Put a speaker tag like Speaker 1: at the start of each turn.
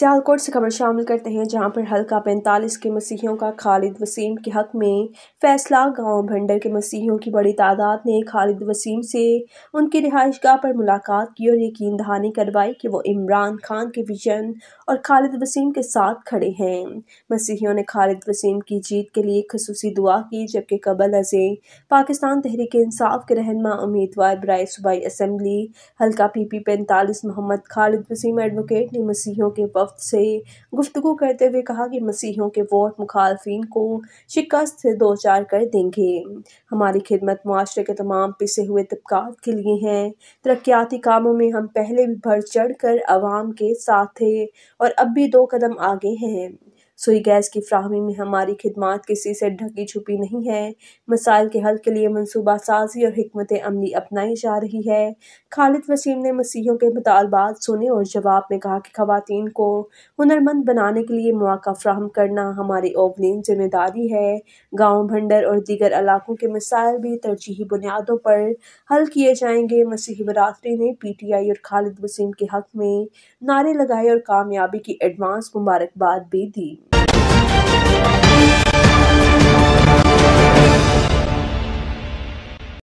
Speaker 1: सियालकोट से खबर शामिल करते हैं जहां पर हल्का पैंतालीस के मसीहियों का खालिद वसीम के हक में फैसला गांव भंडर के मसीहियों की बड़ी तादाद ने खालिद वसीम से उनकी रिहाइश गाह पर मुलाकात की और यकीन दहानी करवाई कि वो इमरान खान के विजन और खालिद वसीम के साथ खड़े हैं मसीहियों ने खालिद वसीम की जीत के लिए खसूस दुआ की जबकि कबल अजे पाकिस्तान तहरीक इंसाफ के रहनमा उम्मीदवार ब्राय सूबाई असम्बली हल्का पी पी पैंतालीस मोहम्मद खालिद वसीम एडवोकेट ने मसीहियों के वफ वफ़्द से गुफ्तु करते हुए कहा कि मसीहों के वोट मुखालफन को शिकस्त से दो चार कर देंगे हमारी खिदमत माशरे के तमाम पिसे हुए तबकात के लिए हैं तरक्याती कामों में हम पहले भी बढ़ चढ़ कर आवाम के साथ थे और अब भी दो कदम आगे हैं सुई गैस की फ्राहमी में हमारी खिदमत किसी से ढकी छुपी नहीं है मसाइल के हल के लिए मनसूबा साजी और हमत अमली अपनाई जा रही है खालिद वसीम ने मसीहों के मुतालबात सुने और जवाब में कहा कि खातन को हुनरमंद बनाने के लिए मौका फ्राहम करना हमारी ओबलिन जिम्मेदारी है गाँव भंडर और दीगर इलाकों के मसायल भी तरजीही बुनियादों पर हल किए जाएंगे मसीह बरतरी ने पी टी आई और खालिद वसीम के हक में नारे लगाए और कामयाबी की एडवांस मुबारकबाद भी दी